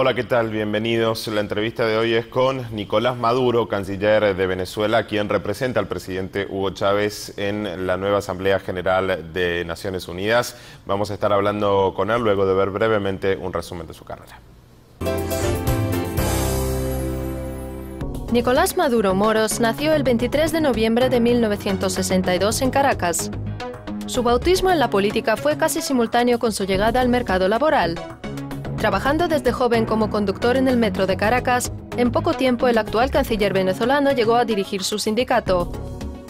Hola, ¿qué tal? Bienvenidos. La entrevista de hoy es con Nicolás Maduro, canciller de Venezuela, quien representa al presidente Hugo Chávez en la nueva Asamblea General de Naciones Unidas. Vamos a estar hablando con él luego de ver brevemente un resumen de su carrera. Nicolás Maduro Moros nació el 23 de noviembre de 1962 en Caracas. Su bautismo en la política fue casi simultáneo con su llegada al mercado laboral Trabajando desde joven como conductor en el metro de Caracas, en poco tiempo el actual canciller venezolano llegó a dirigir su sindicato.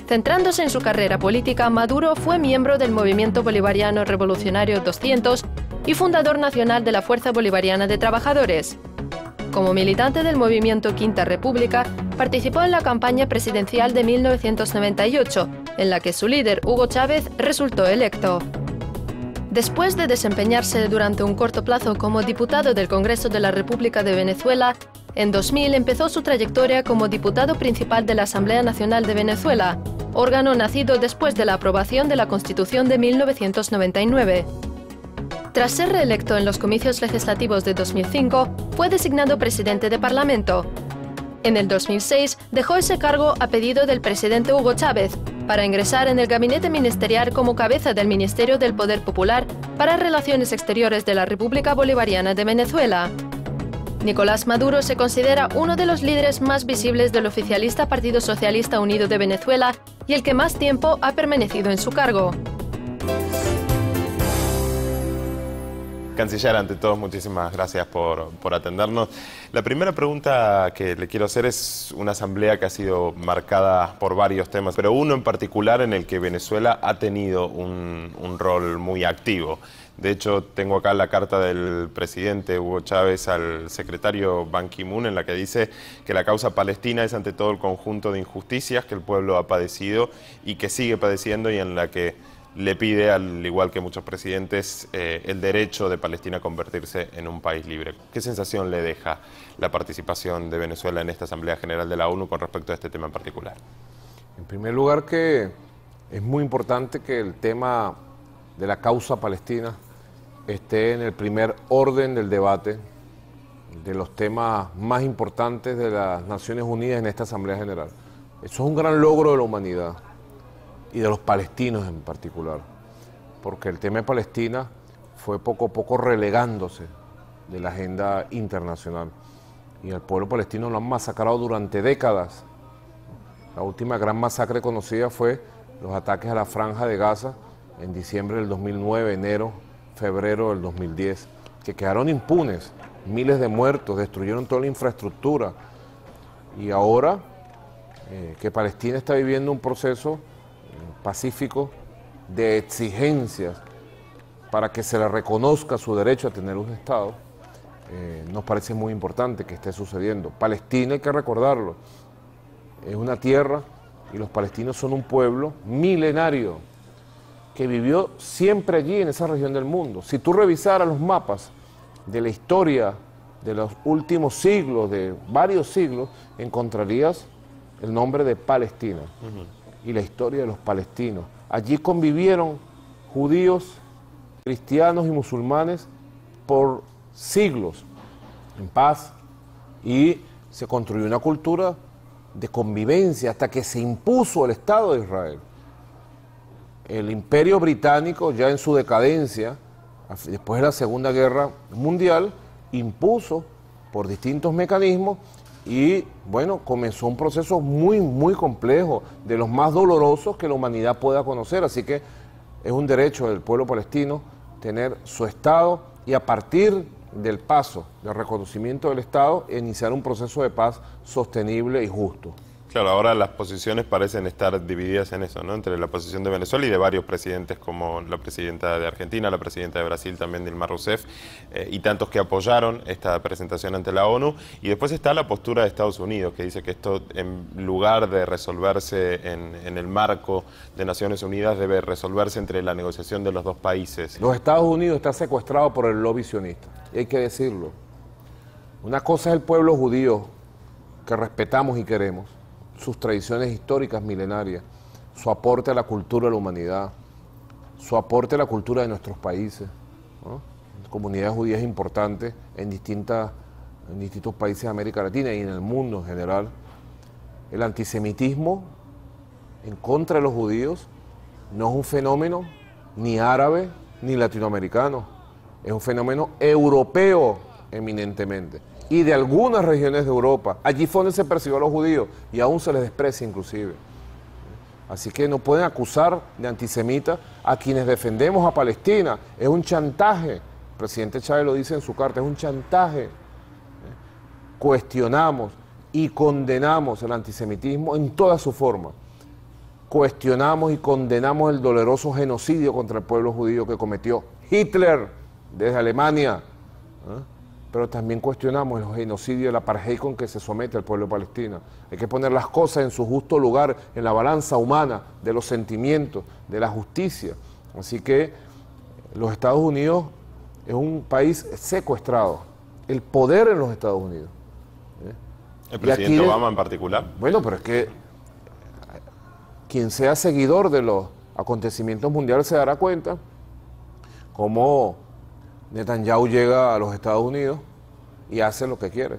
Centrándose en su carrera política, Maduro fue miembro del Movimiento Bolivariano Revolucionario 200 y fundador nacional de la Fuerza Bolivariana de Trabajadores. Como militante del movimiento Quinta República, participó en la campaña presidencial de 1998, en la que su líder, Hugo Chávez, resultó electo. Después de desempeñarse durante un corto plazo como diputado del Congreso de la República de Venezuela, en 2000 empezó su trayectoria como diputado principal de la Asamblea Nacional de Venezuela, órgano nacido después de la aprobación de la Constitución de 1999. Tras ser reelecto en los comicios legislativos de 2005, fue designado presidente de Parlamento. En el 2006 dejó ese cargo a pedido del presidente Hugo Chávez, para ingresar en el gabinete ministerial como cabeza del Ministerio del Poder Popular para Relaciones Exteriores de la República Bolivariana de Venezuela. Nicolás Maduro se considera uno de los líderes más visibles del oficialista Partido Socialista Unido de Venezuela y el que más tiempo ha permanecido en su cargo. Canciller, ante todos muchísimas gracias por, atendernos. La primera pregunta que le quiero hacer es una asamblea que ha sido marcada por varios temas, pero uno en particular en el que Venezuela ha tenido un rol muy activo. De hecho, tengo acá la carta del presidente Hugo Chávez al secretario Ban Ki-moon en la que dice que la causa palestina es ante todo el conjunto de injusticias que el pueblo ha padecido y que sigue padeciendo y en la que le pide, al igual que muchos presidentes, eh, el derecho de Palestina a convertirse en un país libre. ¿Qué sensación le deja la participación de Venezuela en esta Asamblea General de la ONU con respecto a este tema en particular? En primer lugar, que es muy importante que el tema de la causa palestina esté en el primer orden del debate de los temas más importantes de las Naciones Unidas en esta Asamblea General. Eso es un gran logro de la humanidad y de los palestinos en particular, porque el tema de Palestina fue poco a poco relegándose de la agenda internacional y al pueblo palestino lo han masacrado durante décadas. La última gran masacre conocida fue los ataques a la franja de Gaza en diciembre del 2009, enero, febrero del 2010, que quedaron impunes, miles de muertos, destruyeron toda la infraestructura. Y ahora eh, que Palestina está viviendo un proceso pacífico de exigencias para que se le reconozca su derecho a tener un Estado, eh, nos parece muy importante que esté sucediendo. Palestina, hay que recordarlo, es una tierra y los palestinos son un pueblo milenario que vivió siempre allí en esa región del mundo. Si tú revisaras los mapas de la historia de los últimos siglos, de varios siglos, encontrarías el nombre de Palestina y la historia de los palestinos. Allí convivieron judíos, cristianos y musulmanes por siglos en paz y se construyó una cultura de convivencia hasta que se impuso el Estado de Israel. El imperio británico, ya en su decadencia, después de la Segunda Guerra Mundial, impuso por distintos mecanismos y bueno, comenzó un proceso muy, muy complejo, de los más dolorosos que la humanidad pueda conocer. Así que es un derecho del pueblo palestino tener su Estado y a partir del paso del reconocimiento del Estado, iniciar un proceso de paz sostenible y justo. Claro, ahora las posiciones parecen estar divididas en eso, ¿no? Entre la posición de Venezuela y de varios presidentes como la presidenta de Argentina, la presidenta de Brasil también, Dilma Rousseff, eh, y tantos que apoyaron esta presentación ante la ONU. Y después está la postura de Estados Unidos, que dice que esto, en lugar de resolverse en, el marco de Naciones Unidas, debe resolverse entre la negociación de los dos países. Los Estados Unidos está secuestrado por el lobby sionista, hay que decirlo. Una cosa es el pueblo judío que respetamos y queremos sus tradiciones históricas milenarias, su aporte a la cultura de la humanidad, su aporte a la cultura de nuestros países. ¿no? Comunidades judías importantes en, distintas, en distintos países de América Latina y en el mundo en general. El antisemitismo en contra de los judíos no es un fenómeno ni árabe ni latinoamericano, es un fenómeno europeo eminentemente y de algunas regiones de Europa. Allí fue donde se persiguió a los judíos y aún se les desprecia inclusive. Así que no pueden acusar de antisemita a quienes defendemos a Palestina. Es un chantaje. El presidente Chávez lo dice en su carta, es un chantaje. Cuestionamos y condenamos el antisemitismo en toda su forma. Cuestionamos y condenamos el doloroso genocidio contra el pueblo judío que cometió Hitler desde Alemania. ¿eh? pero también cuestionamos el genocidio, el apartheid con que se somete el pueblo palestino. Hay que poner las cosas en su justo lugar, en la balanza humana, de los sentimientos, de la justicia. Así que los Estados Unidos es un país secuestrado. El poder en los Estados Unidos. ¿eh? ¿El presidente Obama en particular? Bueno, pero es que quien sea seguidor de los acontecimientos mundiales se dará cuenta cómo Netanyahu llega a los Estados Unidos y hace lo que quiere.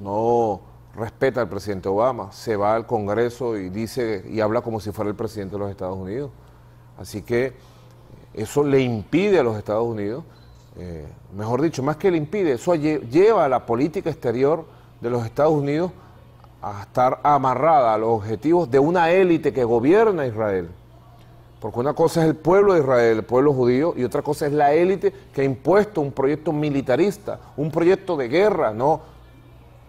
No respeta al presidente Obama, se va al Congreso y dice y habla como si fuera el presidente de los Estados Unidos. Así que eso le impide a los Estados Unidos, eh, mejor dicho, más que le impide, eso lleva a la política exterior de los Estados Unidos a estar amarrada a los objetivos de una élite que gobierna Israel. Porque una cosa es el pueblo de Israel, el pueblo judío, y otra cosa es la élite que ha impuesto un proyecto militarista, un proyecto de guerra, ¿no?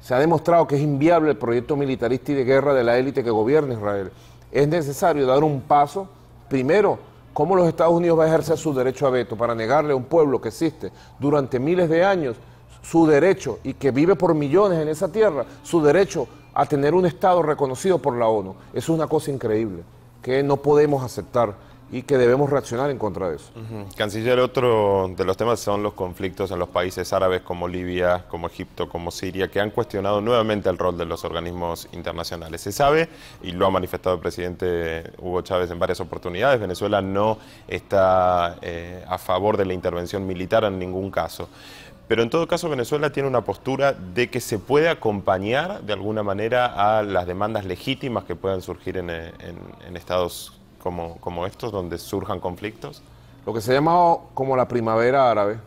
Se ha demostrado que es inviable el proyecto militarista y de guerra de la élite que gobierna Israel. Es necesario dar un paso, primero, cómo los Estados Unidos va a ejercer su derecho a veto para negarle a un pueblo que existe durante miles de años su derecho y que vive por millones en esa tierra, su derecho a tener un Estado reconocido por la ONU. Eso es una cosa increíble que no podemos aceptar y que debemos reaccionar en contra de eso. Canciller, otro de los temas son los conflictos en los países árabes como Libia, como Egipto, como Siria, que han cuestionado nuevamente el rol de los organismos internacionales. Se sabe, y lo ha manifestado el presidente Hugo Chávez en varias oportunidades, Venezuela no está eh, a favor de la intervención militar en ningún caso. Pero en todo caso Venezuela tiene una postura de que se puede acompañar de alguna manera a las demandas legítimas que puedan surgir en, estados como, estos, donde surjan conflictos. Lo que se ha como la primavera árabe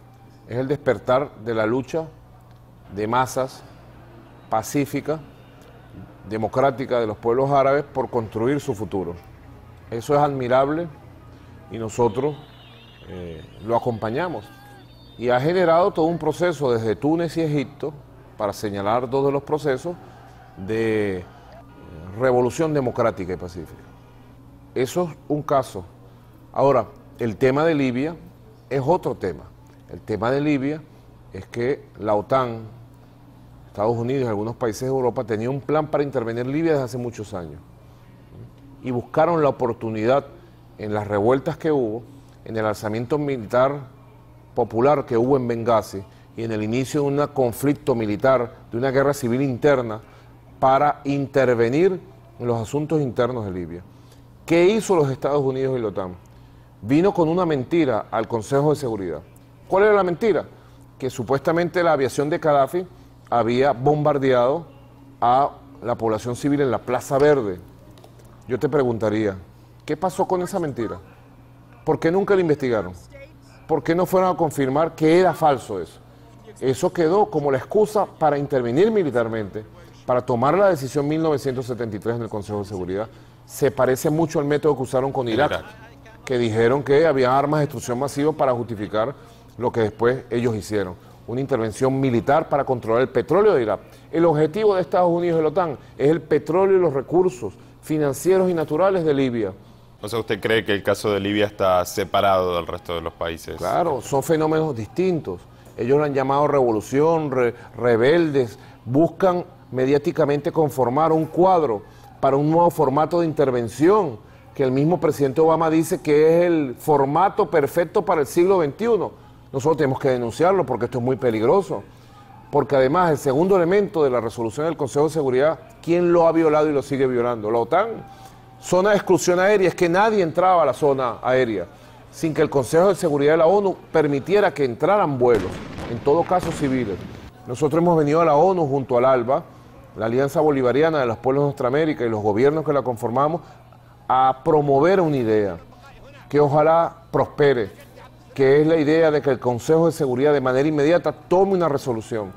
es el despertar de la lucha de masas pacífica, democrática de los pueblos árabes por construir su futuro. Eso es admirable y nosotros eh, lo acompañamos y ha generado todo un proceso desde Túnez y Egipto, para señalar dos de los procesos de eh, revolución democrática y pacífica. Eso es un caso. Ahora, el tema de Libia es otro tema. El tema de Libia es que la OTAN, Estados Unidos y algunos países de Europa tenían un plan para intervenir en Libia desde hace muchos años. Y buscaron la oportunidad en las revueltas que hubo, en el alzamiento militar popular que hubo en Benghazi y en el inicio de un conflicto militar, de una guerra civil interna, para intervenir en los asuntos internos de Libia. ¿Qué hizo los Estados Unidos y la OTAN? Vino con una mentira al Consejo de Seguridad. ¿Cuál era la mentira? Que supuestamente la aviación de Gaddafi había bombardeado a la población civil en la Plaza Verde. Yo te preguntaría, ¿qué pasó con esa mentira? ¿Por qué nunca la investigaron? ¿Por qué no fueron a confirmar que era falso eso. Eso quedó como la excusa para intervenir militarmente, para tomar la decisión 1973 en el Consejo de Seguridad. Se parece mucho al método que usaron con Irak, que dijeron que había armas de destrucción masiva para justificar lo que después ellos hicieron. Una intervención militar para controlar el petróleo de Irak. El objetivo de Estados Unidos y la OTAN es el petróleo y los recursos financieros y naturales de Libia. O sea, ¿usted cree que el caso de Libia está separado del resto de los países? Claro, son fenómenos distintos. Ellos lo han llamado revolución, rebeldes, buscan mediáticamente conformar un cuadro para un nuevo formato de intervención, que el mismo presidente Obama dice que es el formato perfecto para el siglo XXI. Nosotros tenemos que denunciarlo porque esto es muy peligroso. Porque además el segundo elemento de la resolución del Consejo de Seguridad, ¿quién lo ha violado y lo sigue violando? La OTAN zona de exclusión aérea es que nadie entraba a la zona aérea sin que el Consejo de Seguridad de la ONU permitiera que entraran vuelos, en todo caso civiles. Nosotros hemos venido a la ONU junto al ALBA, la Alianza Bolivariana de los Pueblos de Nuestra América y los gobiernos que la conformamos, a promover una idea que ojalá prospere, que es la idea de que el Consejo de Seguridad de manera inmediata tome una resolución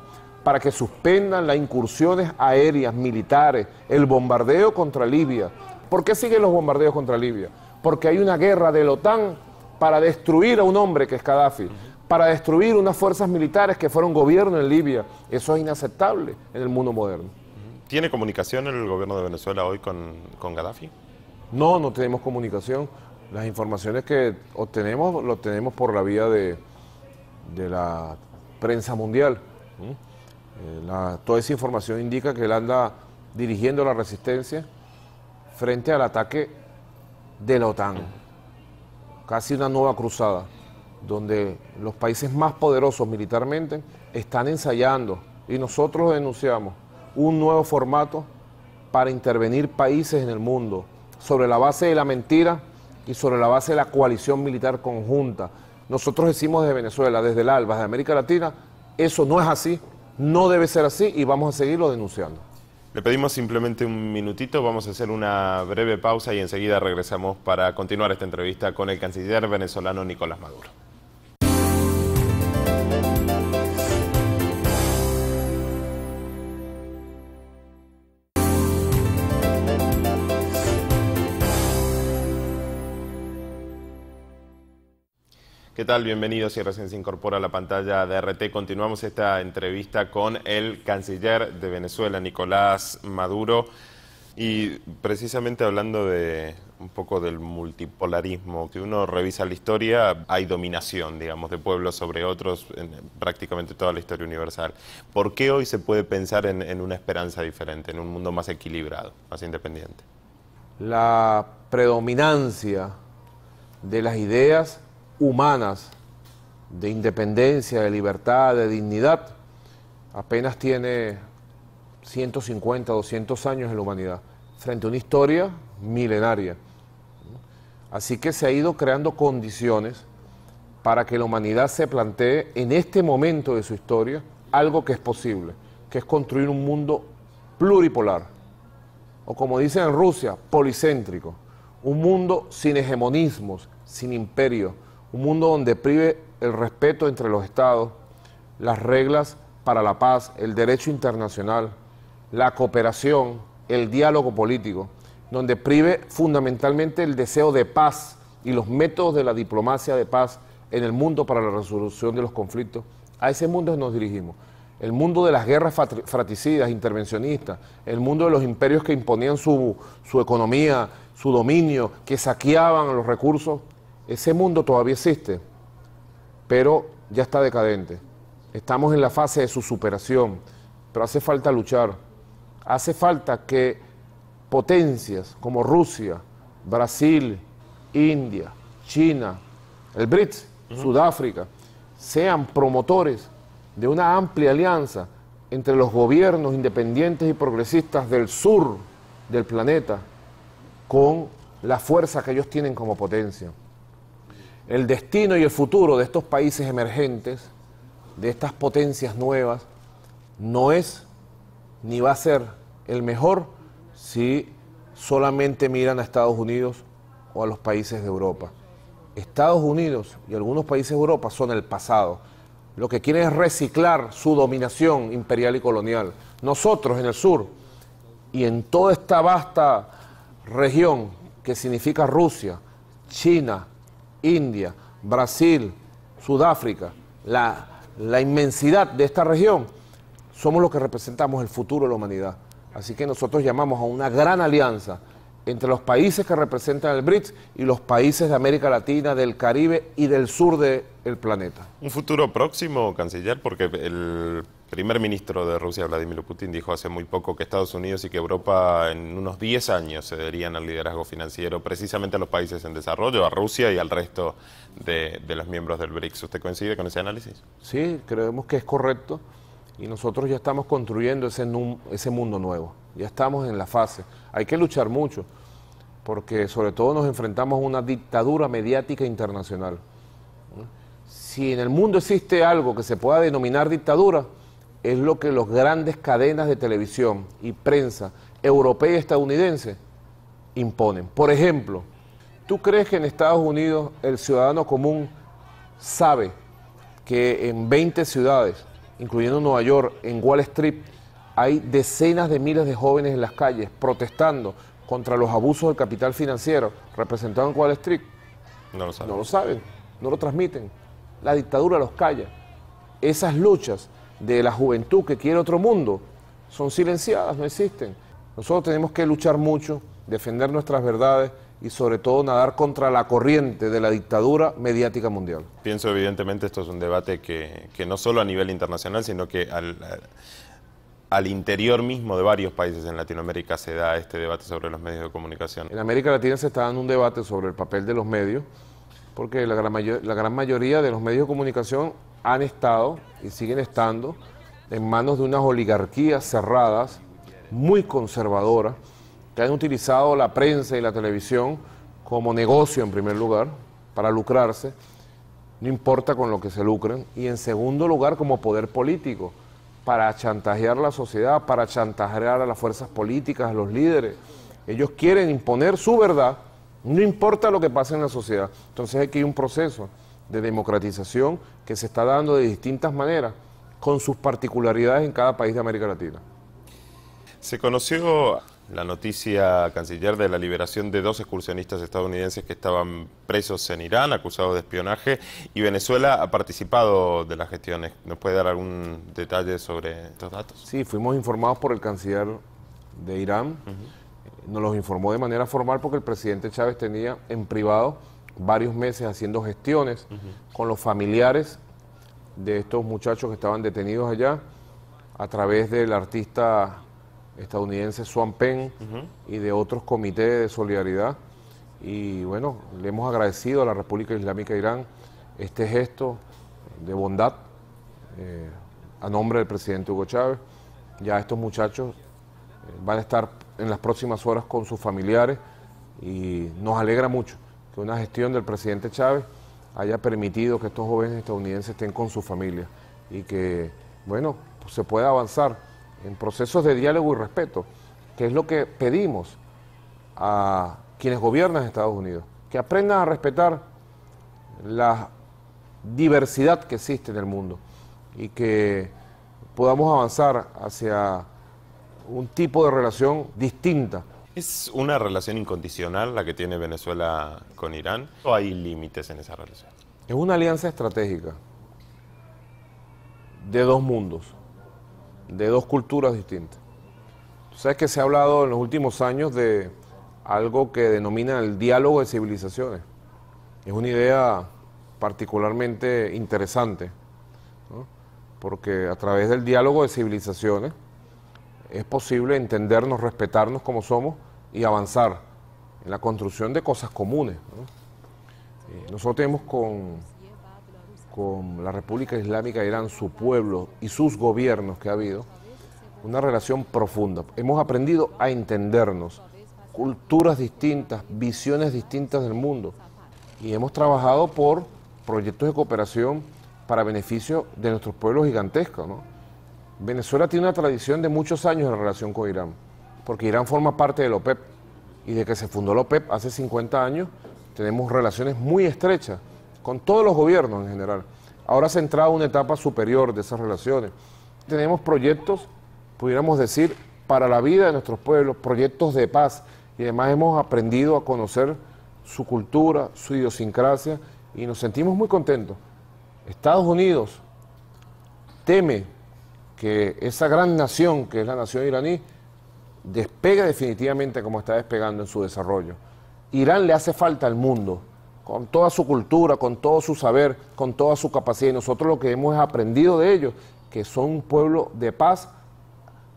para que suspendan las incursiones aéreas, militares, el bombardeo contra Libia, ¿Por qué siguen los bombardeos contra Libia? Porque hay una guerra de la OTAN para destruir a un hombre que es Gaddafi, para destruir unas fuerzas militares que fueron gobierno en Libia. Eso es inaceptable en el mundo moderno. ¿Tiene comunicación el gobierno de Venezuela hoy con, Gaddafi? No, no tenemos comunicación. Las informaciones que obtenemos, lo tenemos por la vía de, la prensa mundial. Eh, toda esa información indica que él anda dirigiendo la resistencia, frente al ataque de la OTAN. Casi una nueva cruzada, donde los países más poderosos militarmente están ensayando y nosotros denunciamos un nuevo formato para intervenir países en el mundo sobre la base de la mentira y sobre la base de la coalición militar conjunta. Nosotros decimos desde Venezuela, desde el ALBA, desde América Latina, eso no es así, no debe ser así y vamos a seguirlo denunciando. Le pedimos simplemente un minutito, vamos a hacer una breve pausa y enseguida regresamos para continuar esta entrevista con el canciller venezolano Nicolás Maduro. ¿Qué tal? Bienvenidos. Si recién se incorpora a la pantalla de RT, continuamos esta entrevista con el canciller de Venezuela, Nicolás Maduro. Y precisamente hablando de un poco del multipolarismo, que uno revisa la historia, hay dominación, digamos, de pueblos sobre otros en prácticamente toda la historia universal. ¿Por qué hoy se puede pensar en, en una esperanza diferente, en un mundo más equilibrado, más independiente? La predominancia de las ideas humanas de independencia, de libertad, de dignidad, apenas tiene 150, 200 años en la humanidad, frente a una historia milenaria. Así que se ha ido creando condiciones para que la humanidad se plantee en este momento de su historia algo que es posible, que es construir un mundo pluripolar, o como dicen en Rusia, policéntrico, un mundo sin hegemonismos, sin imperio un mundo donde prive el respeto entre los estados, las reglas para la paz, el derecho internacional, la cooperación, el diálogo político, donde prive fundamentalmente el deseo de paz y los métodos de la diplomacia de paz en el mundo para la resolución de los conflictos. A ese mundo nos dirigimos. El mundo de las guerras fratricidas, intervencionistas, el mundo de los imperios que imponían su, su economía, su dominio, que saqueaban los recursos ese mundo todavía existe, pero ya está decadente. Estamos en la fase de su superación, pero hace falta luchar. Hace falta que potencias como Rusia, Brasil, India, China, el BRICS, Sudáfrica, sean promotores de una amplia alianza entre los gobiernos independientes y progresistas del sur del planeta con la fuerza que ellos tienen como potencia el destino y el futuro de estos países emergentes, de estas potencias nuevas, no es ni va a ser el mejor si solamente miran a Estados Unidos o a los países de Europa. Estados Unidos y algunos países de Europa son el pasado. Lo que quieren es reciclar su dominación imperial y colonial. Nosotros en el sur y en toda esta vasta región que significa Rusia, China, India, Brasil, Sudáfrica, la, inmensidad de esta región, somos los que representamos el futuro de la humanidad. Así que nosotros llamamos a una gran alianza entre los países que representan el BRICS y los países de América Latina, del Caribe y del sur del el planeta. Un futuro próximo, canciller, porque el primer ministro de Rusia, Vladimir Putin, dijo hace muy poco que Estados Unidos y que Europa en unos 10 años cederían al liderazgo financiero precisamente a los países en desarrollo, a Rusia y al resto de, de los miembros del BRICS. ¿Usted coincide con ese análisis? Sí, creemos que es correcto y nosotros ya estamos construyendo ese, ese mundo nuevo, ya estamos en la fase. Hay que luchar mucho, porque sobre todo nos enfrentamos a una dictadura mediática internacional. Si en el mundo existe algo que se pueda denominar dictadura, es lo que las grandes cadenas de televisión y prensa europea y estadounidense imponen. Por ejemplo, ¿tú crees que en Estados Unidos el ciudadano común sabe que en 20 ciudades incluyendo Nueva York, en Wall Street, hay decenas de miles de jóvenes en las calles protestando contra los abusos del capital financiero representado en Wall Street? No lo saben. No lo saben, no lo transmiten. La dictadura los calla. Esas luchas de la juventud que quiere otro mundo son silenciadas, no existen. Nosotros tenemos que luchar mucho, defender nuestras verdades, y sobre todo nadar contra la corriente de la dictadura mediática mundial. Pienso evidentemente esto es un debate que, no solo a nivel internacional, sino que al, interior mismo de varios países en Latinoamérica se da este debate sobre los medios de comunicación. En América Latina se está dando un debate sobre el papel de los medios, porque la la gran mayoría de los medios de comunicación han estado y siguen estando en manos de unas oligarquías cerradas, muy conservadoras, que han utilizado la prensa y la televisión como negocio en primer lugar, para lucrarse, no importa con lo que se lucren. y en segundo lugar como poder político, para chantajear la sociedad, para chantajear a las fuerzas políticas, a los líderes. Ellos quieren imponer su verdad, no importa lo que pase en la sociedad. Entonces aquí hay un proceso de democratización que se está dando de distintas maneras, con sus particularidades en cada país de América Latina. Se conoció la noticia, canciller, de la liberación de dos excursionistas estadounidenses que estaban presos en Irán, acusados de espionaje, y Venezuela ha participado de las gestiones. ¿Nos puede dar algún detalle sobre estos datos? Sí, fuimos informados por el canciller de Irán. Nos los informó de manera formal porque el presidente Chávez tenía en privado varios meses haciendo gestiones con los familiares de estos muchachos que estaban detenidos allá a través del artista estadounidense Swan Pen y de otros comités de solidaridad. Y bueno, le hemos agradecido a la República Islámica de Irán este gesto de bondad eh, a nombre del presidente Hugo Chávez. Ya estos muchachos eh, van a estar en las próximas horas con sus familiares y nos alegra mucho que una gestión del presidente Chávez haya permitido que estos jóvenes estadounidenses estén con su familia y que, bueno, se pueda avanzar en procesos de diálogo y respeto, que es lo que pedimos a quienes gobiernan Estados Unidos, que aprendan a respetar la diversidad que existe en el mundo y que podamos avanzar hacia un tipo de relación distinta. ¿Es una relación incondicional la que tiene Venezuela con Irán o hay límites en esa relación? Es una alianza estratégica de dos mundos de dos culturas distintas. sabes que se ha hablado en los últimos años de algo que denomina el diálogo de civilizaciones. Es una idea particularmente interesante, porque a través del diálogo de civilizaciones es posible entendernos, respetarnos como somos y avanzar en la construcción de cosas comunes. Eh, nosotros tenemos con con la República Islámica de Irán, su pueblo y sus gobiernos que ha habido, una relación profunda. Hemos aprendido a entendernos, culturas distintas, visiones distintas del mundo, y hemos trabajado por proyectos de cooperación para beneficio de nuestros pueblos gigantescos. Venezuela tiene una tradición de muchos años en relación con Irán, porque Irán forma parte de la OPEP, y de que se fundó la OPEP hace 50 años, tenemos relaciones muy estrechas con todos los gobiernos en general. Ahora se ha entrado una etapa superior de esas relaciones. Tenemos proyectos, pudiéramos decir, para la vida de nuestros pueblos, proyectos de paz, y además hemos aprendido a conocer su cultura, su idiosincrasia, y nos sentimos muy contentos. Estados Unidos teme que esa gran nación que es la nación iraní despegue definitivamente como está despegando en su desarrollo. Irán le hace falta al mundo con toda su cultura, con todo su saber, con toda su capacidad. Y nosotros lo que hemos aprendido de ellos, que son un pueblo de paz,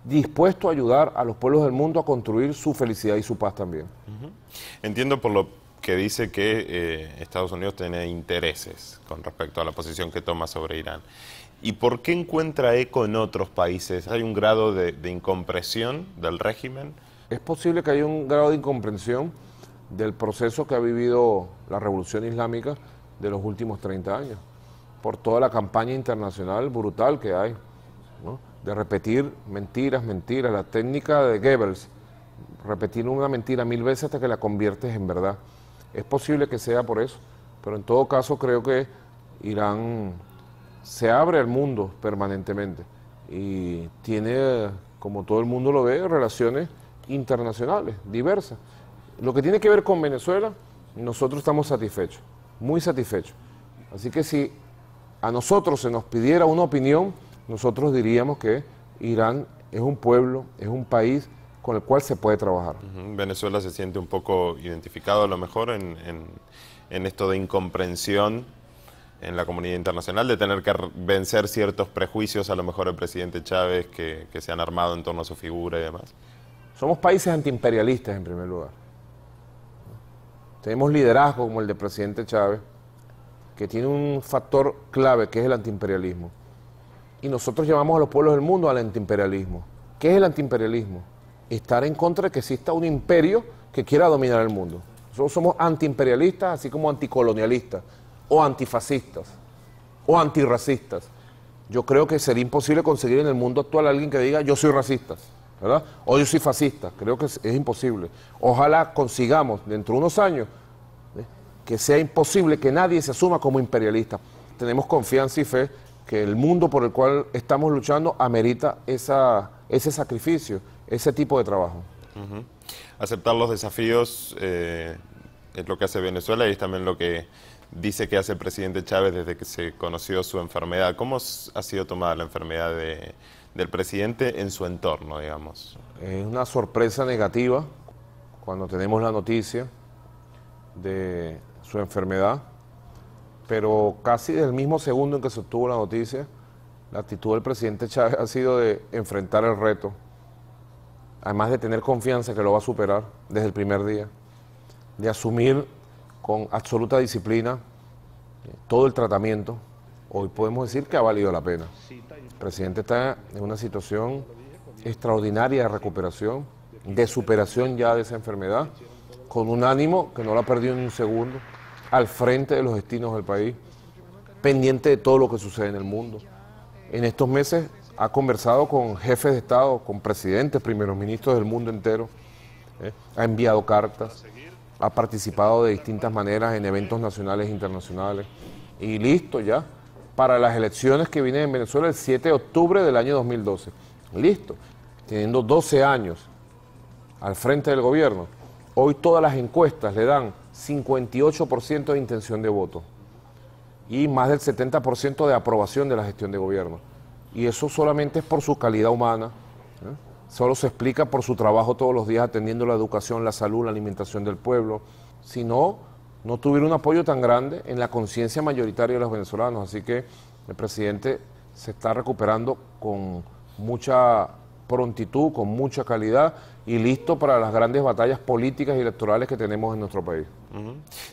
dispuesto a ayudar a los pueblos del mundo a construir su felicidad y su paz también. Entiendo por lo que dice que eh, Estados Unidos tiene intereses con respecto a la posición que toma sobre Irán. ¿Y por qué encuentra eco en otros países? ¿Hay un grado de, incompresión del régimen? Es posible que haya un grado de incomprensión del proceso que ha vivido la revolución islámica de los últimos 30 años, por toda la campaña internacional brutal que hay, de repetir mentiras, mentiras, la técnica de Goebbels, repetir una mentira mil veces hasta que la conviertes en verdad. Es posible que sea por eso, pero en todo caso creo que Irán se abre al mundo permanentemente y tiene, como todo el mundo lo ve, relaciones internacionales, diversas. Lo que tiene que ver con Venezuela, nosotros estamos satisfechos, muy satisfechos. Así que si a nosotros se nos pidiera una opinión, nosotros diríamos que Irán es un pueblo, es un país con el cual se puede trabajar. Venezuela se siente un poco identificado a lo mejor en, en, esto de incomprensión en la comunidad internacional, de tener que vencer ciertos prejuicios, a lo mejor el presidente Chávez, que, que se han armado en torno a su figura y demás. Somos países antiimperialistas en primer lugar. Tenemos liderazgo como el del presidente Chávez, que tiene un factor clave que es el antiimperialismo. Y nosotros llamamos a los pueblos del mundo al antiimperialismo. ¿Qué es el antiimperialismo? Estar en contra de que exista un imperio que quiera dominar el mundo. Nosotros somos antiimperialistas, así como anticolonialistas, o antifascistas, o antirracistas. Yo creo que sería imposible conseguir en el mundo actual alguien que diga yo soy racista hoy yo soy fascista, creo que es, imposible. Ojalá consigamos dentro de unos años ¿eh? que sea imposible que nadie se asuma como imperialista. Tenemos confianza y fe que el mundo por el cual estamos luchando amerita ese sacrificio, ese tipo de trabajo. Aceptar los desafíos eh, es lo que hace Venezuela y es también lo que dice que hace el presidente Chávez desde que se conoció su enfermedad. ¿Cómo ha sido tomada la enfermedad de del presidente en su entorno, digamos. Es una sorpresa negativa cuando tenemos la noticia de su enfermedad, pero casi del mismo segundo en que se obtuvo la noticia, la actitud del presidente Chávez ha sido de enfrentar el reto, además de tener confianza que lo va a superar desde el primer día, de asumir con absoluta disciplina eh, todo el tratamiento. Hoy podemos decir que ha valido la pena. El presidente está en una situación extraordinaria de recuperación, de superación ya de esa enfermedad, con un ánimo que no la ha perdido en un segundo, al frente de los destinos del país, pendiente de todo lo que sucede en el mundo. En estos meses ha conversado con jefes de Estado, con presidentes, primeros ministros del mundo entero, ¿eh? ha enviado cartas, ha participado de distintas maneras en eventos nacionales e internacionales y listo ya, para las elecciones que vienen en Venezuela el 7 de octubre del año 2012. Listo, teniendo 12 años al frente del gobierno, hoy todas las encuestas le dan 58% de intención de voto y más del 70% de aprobación de la gestión de gobierno. Y eso solamente es por su calidad humana, ¿eh? solo se explica por su trabajo todos los días atendiendo la educación, la salud, la alimentación del pueblo, sino no tuvieron un apoyo tan grande en la conciencia mayoritaria de los venezolanos. Así que el presidente se está recuperando con mucha prontitud, con mucha calidad y listo para las grandes batallas políticas y electorales que tenemos en nuestro país.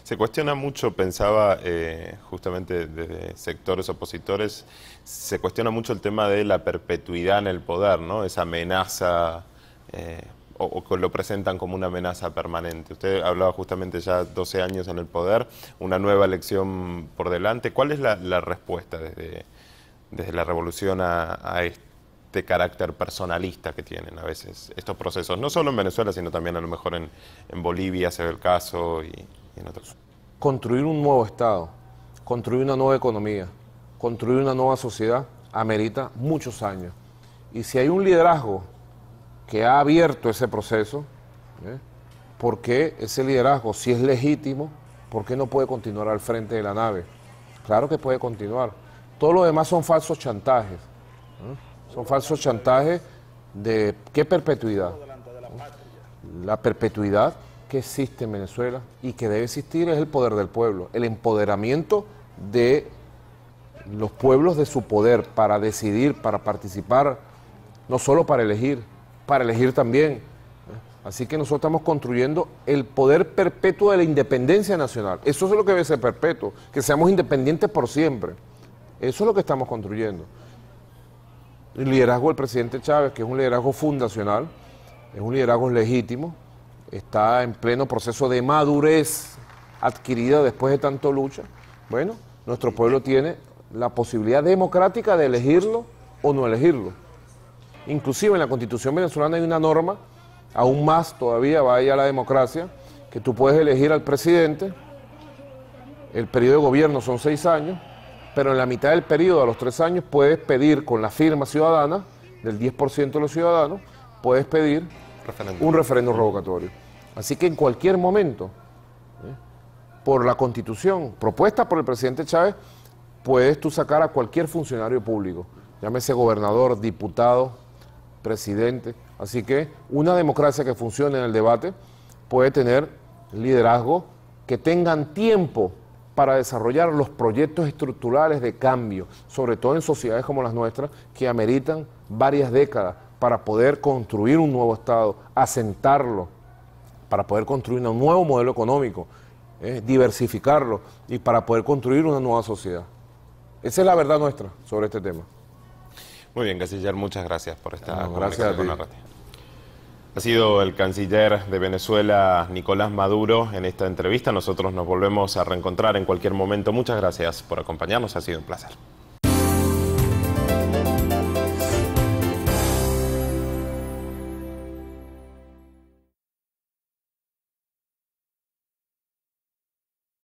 Se cuestiona mucho, pensaba eh, justamente desde sectores opositores, se cuestiona mucho el tema de la perpetuidad en el poder, ¿no? Esa amenaza eh, o, lo presentan como una amenaza permanente. Usted hablaba justamente ya 12 años en el poder, una nueva elección por delante. ¿Cuál es la, respuesta desde, desde la revolución a, este carácter personalista que tienen a veces estos procesos? No solo en Venezuela, sino también a lo mejor en, Bolivia se ve el caso y en otros. Construir un nuevo Estado, construir una nueva economía, construir una nueva sociedad amerita muchos años. Y si hay un liderazgo que ha abierto ese proceso, porque ¿eh? ¿por qué ese liderazgo, si es legítimo, por qué no puede continuar al frente de la nave? Claro que puede continuar. Todo lo demás son falsos chantajes. ¿eh? Son falsos chantajes de qué perpetuidad. La perpetuidad que existe en Venezuela y que debe existir es el poder del pueblo, el empoderamiento de los pueblos de su poder para decidir, para participar, no solo para elegir para elegir también. Así que nosotros estamos construyendo el poder perpetuo de la independencia nacional. Eso es lo que debe ser perpetuo, que seamos independientes por siempre. Eso es lo que estamos construyendo. El liderazgo del presidente Chávez, que es un liderazgo fundacional, es un liderazgo legítimo, está en pleno proceso de madurez adquirida después de tanto lucha. Bueno, nuestro pueblo tiene la posibilidad democrática de elegirlo o no elegirlo. Inclusive en la constitución venezolana hay una norma, aún más todavía vaya a la democracia, que tú puedes elegir al presidente, el periodo de gobierno son seis años, pero en la mitad del periodo, a los tres años, puedes pedir con la firma ciudadana, del 10% de los ciudadanos, puedes pedir un referéndum revocatorio. Así que en cualquier momento, ¿eh? por la constitución propuesta por el presidente Chávez, puedes tú sacar a cualquier funcionario público, llámese gobernador, diputado, presidente. Así que una democracia que funcione en el debate puede tener liderazgo que tengan tiempo para desarrollar los proyectos estructurales de cambio, sobre todo en sociedades como las nuestras, que ameritan varias décadas para poder construir un nuevo Estado, asentarlo, para poder construir un nuevo modelo económico, eh, diversificarlo y para poder construir una nueva sociedad. Esa es la verdad nuestra sobre este tema. Muy bien, canciller, muchas gracias por esta gracias ha sido el canciller de Venezuela, Nicolás Maduro, en esta entrevista. Nosotros nos volvemos a reencontrar en cualquier momento. Muchas gracias por acompañarnos, ha sido un placer.